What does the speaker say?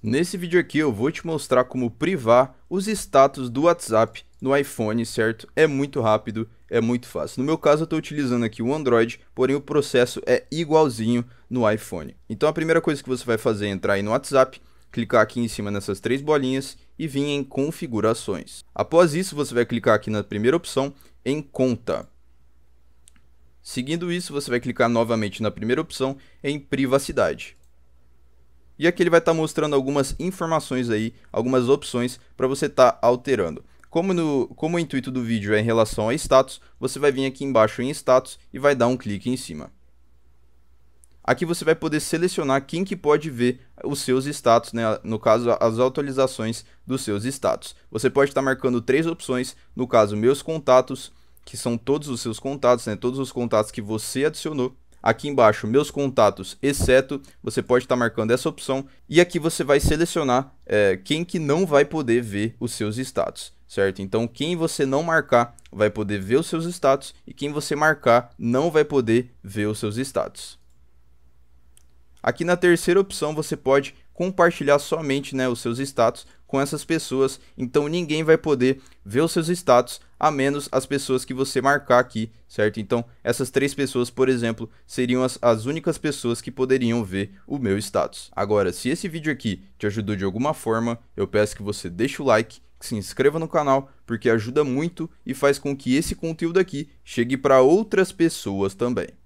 Nesse vídeo aqui eu vou te mostrar como privar os status do WhatsApp no iPhone, certo? É muito rápido, é muito fácil. No meu caso eu estou utilizando aqui o Android, porém o processo é igualzinho no iPhone. Então a primeira coisa que você vai fazer é entrar aí no WhatsApp, clicar aqui em cima nessas três bolinhas e vir em configurações. Após isso você vai clicar aqui na primeira opção em conta. Seguindo isso, você vai clicar novamente na primeira opção em privacidade. E aqui ele vai estar tá mostrando algumas informações aí, algumas opções para você estar tá alterando. Como, no, como o intuito do vídeo é em relação a status, você vai vir aqui embaixo em status e vai dar um clique em cima. Aqui você vai poder selecionar quem que pode ver os seus status, né? no caso as atualizações dos seus status. Você pode estar tá marcando três opções, no caso meus contatos, que são todos os seus contatos, né? todos os contatos que você adicionou. Aqui embaixo, meus contatos, exceto, você pode estar tá marcando essa opção. E aqui você vai selecionar é, quem que não vai poder ver os seus status, certo? Então, quem você não marcar vai poder ver os seus status e quem você marcar não vai poder ver os seus status. Aqui na terceira opção, você pode compartilhar somente né, os seus status com essas pessoas, então ninguém vai poder ver os seus status a menos as pessoas que você marcar aqui, certo? Então, essas três pessoas, por exemplo, seriam as, as únicas pessoas que poderiam ver o meu status. Agora, se esse vídeo aqui te ajudou de alguma forma, eu peço que você deixe o like, que se inscreva no canal, porque ajuda muito e faz com que esse conteúdo aqui chegue para outras pessoas também.